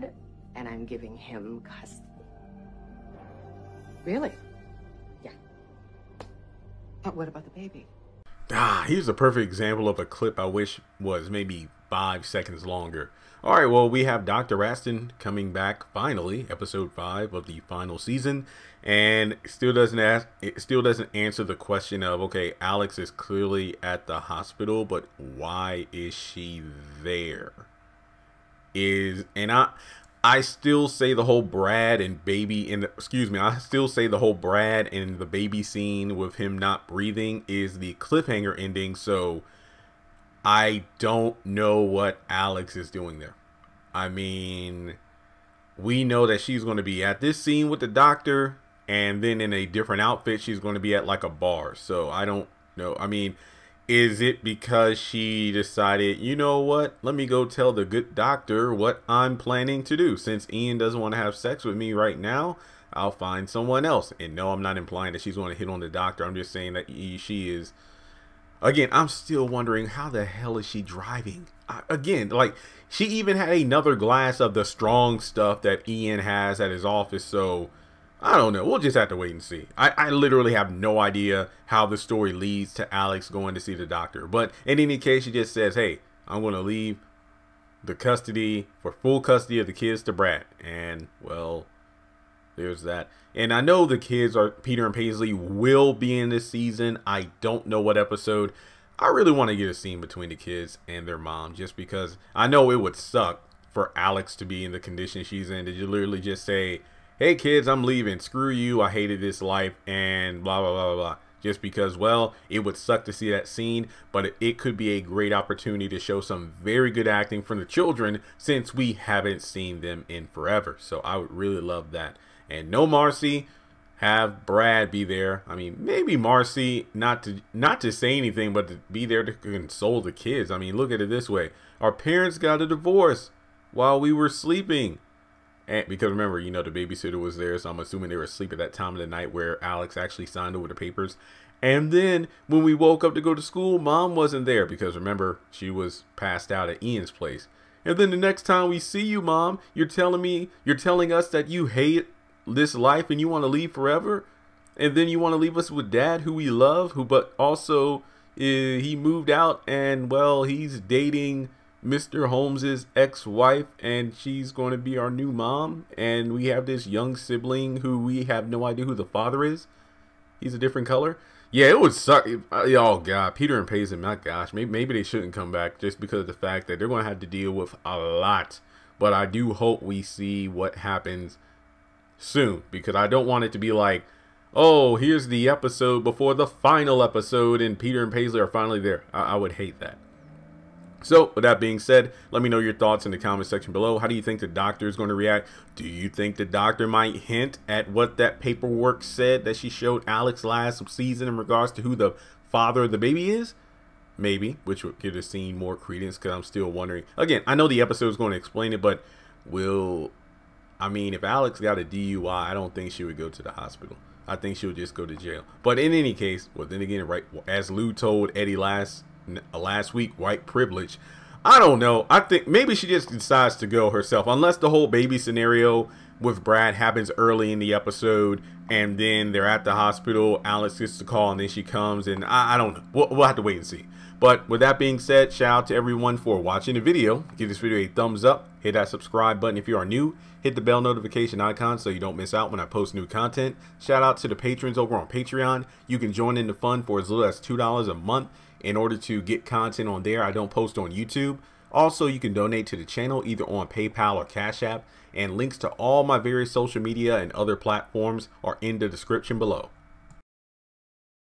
dad, and I'm giving him custody. Really? Yeah. But what about the baby? Ah, here's a perfect example of a clip I wish was maybe five seconds longer. All right, well, we have Dr. Raston coming back finally, episode five of the final season, and still doesn't ask, it still doesn't answer the question of okay, Alex is clearly at the hospital, but why is she there? is, and I, I still say the whole Brad and baby and excuse me, I still say the whole Brad and the baby scene with him not breathing is the cliffhanger ending. So I don't know what Alex is doing there. I mean, we know that she's going to be at this scene with the doctor and then in a different outfit she's going to be at like a bar. So I don't know. I mean, is it because she decided, you know what, let me go tell the good doctor what I'm planning to do? Since Ian doesn't want to have sex with me right now, I'll find someone else. And no, I'm not implying that she's going to hit on the doctor. I'm just saying that she is. Again, I'm still wondering how the hell is she driving? I, again, like she even had another glass of the strong stuff that Ian has at his office. So I don't know. We'll just have to wait and see. I, I literally have no idea how the story leads to Alex going to see the doctor. But in any case, she just says, hey, I'm going to leave the custody for full custody of the kids to Brad. And, well, there's that. And I know the kids are Peter and Paisley will be in this season. I don't know what episode. I really want to get a scene between the kids and their mom just because I know it would suck for Alex to be in the condition she's in. Did you literally just say, hey kids, I'm leaving. Screw you. I hated this life and blah, blah, blah, blah, Just because, well, it would suck to see that scene, but it could be a great opportunity to show some very good acting from the children since we haven't seen them in forever. So I would really love that. And no Marcy, have Brad be there. I mean, maybe Marcy not to not to say anything, but to be there to console the kids. I mean, look at it this way: our parents got a divorce while we were sleeping. And because remember, you know, the babysitter was there, so I'm assuming they were asleep at that time of the night where Alex actually signed over the papers. And then when we woke up to go to school, mom wasn't there because remember, she was passed out at Ian's place. And then the next time we see you, mom, you're telling me, you're telling us that you hate this life and you want to leave forever. And then you want to leave us with dad, who we love, who but also uh, he moved out and well, he's dating Mr. Holmes's ex-wife and she's going to be our new mom and we have this young sibling who we have no idea who the father is. He's a different color. Yeah, it would suck. Uh, oh god, Peter and Payson, my gosh, maybe, maybe they shouldn't come back just because of the fact that they're going to have to deal with a lot. But I do hope we see what happens soon because I don't want it to be like, oh, here's the episode before the final episode and Peter and Paisley are finally there. I, I would hate that. So, with that being said, let me know your thoughts in the comment section below. How do you think the doctor is going to react? Do you think the doctor might hint at what that paperwork said that she showed Alex last season in regards to who the father of the baby is? Maybe, which would give the scene more credence because I'm still wondering. Again, I know the episode is going to explain it, but will. I mean, if Alex got a DUI, I don't think she would go to the hospital. I think she would just go to jail. But in any case, well, then again, right as Lou told Eddie last uh, last week, white privilege. I don't know. I think maybe she just decides to go herself, unless the whole baby scenario with Brad happens early in the episode, and then they're at the hospital. Alex gets the call, and then she comes, and I, I don't know. We'll, we'll, have to wait and see. But with that being said, shout out to everyone for watching the video. Give this video a thumbs up. Hit that subscribe button if you are new. Hit the bell notification icon so you don't miss out when I post new content. Shout out to the patrons over on Patreon. You can join in the fun for as little as $2 a month in order to get content on there I don't post on YouTube. Also, you can donate to the channel either on PayPal or Cash App, and links to all my various social media and other platforms are in the description below.